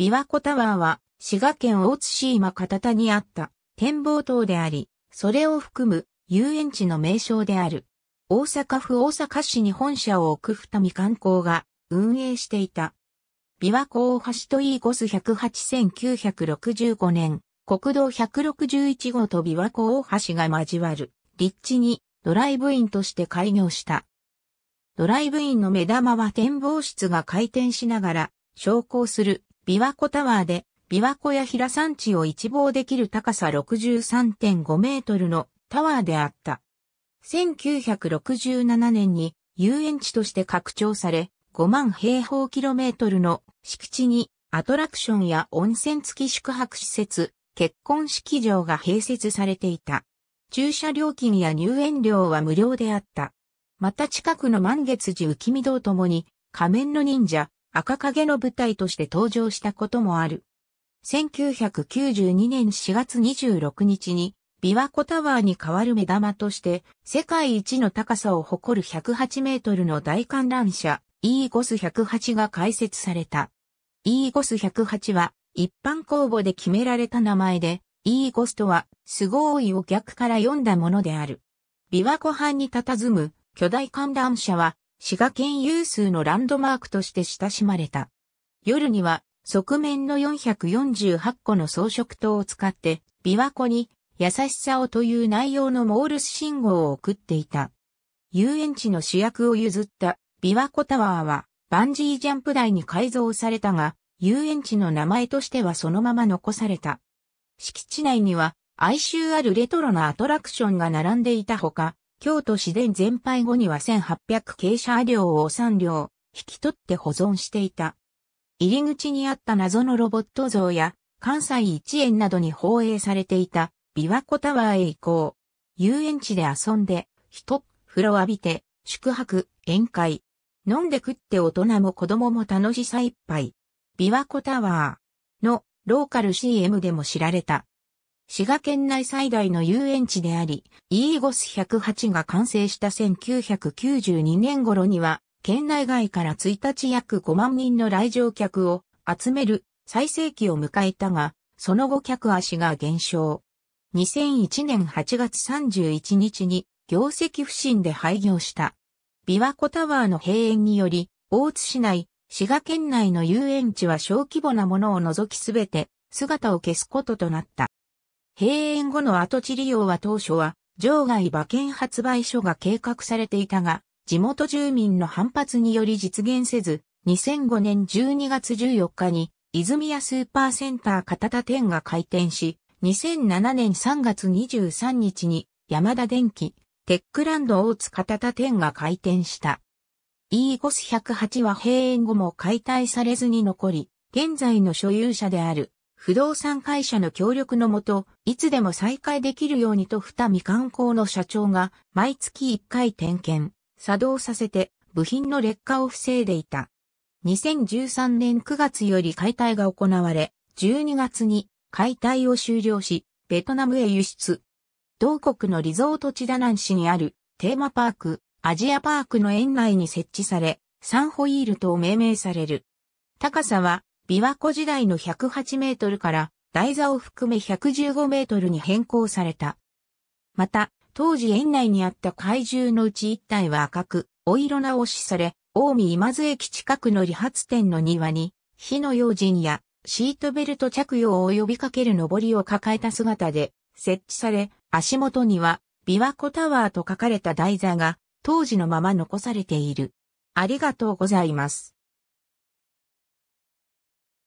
琵琶湖タワーは、滋賀県大津市今片田にあった展望塔であり、それを含む遊園地の名称である。大阪府大阪市に本社を置く二見観光が運営していた。琵琶湖大橋といいゴス1 0 8 9 6 5年、国道161号と琵琶湖大橋が交わる立地にドライブインとして開業した。ドライブインの目玉は展望室が回転しながら昇降する琵琶湖タワーで、琵琶湖や平山地を一望できる高さ63.5メートルのタワーであった。1967年に遊園地として拡張され、5万平方キロメートルの敷地にアトラクションや温泉付き宿泊施設、結婚式場が併設されていた。駐車料金や入園料は無料であった。また近くの満月寺浮見堂ともに仮面の忍者、赤影の舞台として登場したこともある。1992年4月26日に、琵琶湖タワーに代わる目玉として、世界一の高さを誇る108メートルの大観覧車、E ゴス108が開設された。E ゴス108は、一般公募で決められた名前で、E ゴスとは、凄いを逆から読んだものである。琵琶湖畔に佇む巨大観覧車は、滋賀県有数のランドマークとして親しまれた。夜には側面の448個の装飾灯を使って、琵琶湖に優しさをという内容のモールス信号を送っていた。遊園地の主役を譲った琵琶湖タワーはバンジージャンプ台に改造されたが、遊園地の名前としてはそのまま残された。敷地内には哀愁あるレトロなアトラクションが並んでいたほか、京都市電全廃後には1800系車両を3両、引き取って保存していた。入り口にあった謎のロボット像や、関西一円などに放映されていた、琵琶湖タワーへ行こう。遊園地で遊んで、人、風呂浴びて、宿泊、宴会。飲んで食って大人も子供も楽しさいっぱい。琵琶湖タワーのローカル CM でも知られた。滋賀県内最大の遊園地であり、イーゴス108が完成した1992年頃には、県内外から1日約5万人の来場客を集める最盛期を迎えたが、その後客足が減少。2001年8月31日に業績不振で廃業した。琵琶湖タワーの閉園により、大津市内、滋賀県内の遊園地は小規模なものを除きすべて姿を消すこととなった。閉園後の跡地利用は当初は、場外馬券発売所が計画されていたが、地元住民の反発により実現せず、2005年12月14日に、泉谷スーパーセンター片田店が開店し、2007年3月23日に、山田電機、テックランド大津片田店が開店した。E ゴス108は閉園後も解体されずに残り、現在の所有者である不動産会社の協力のもと、いつでも再開できるようにと二見観光の社長が毎月一回点検、作動させて部品の劣化を防いでいた。2013年9月より解体が行われ、12月に解体を終了し、ベトナムへ輸出。同国のリゾート地ダナン市にあるテーマパーク、アジアパークの園内に設置され、サンホイールと命名される。高さは琵琶湖時代の108メートルから台座を含め115メートルに変更された。また、当時園内にあった怪獣のうち一体は赤く、お色直しされ、大見今津駅近くの理髪店の庭に、火の用心やシートベルト着用を呼びかける上りを抱えた姿で設置され、足元には、琵琶湖タワーと書かれた台座が、当時のまま残されている。ありがとうございます。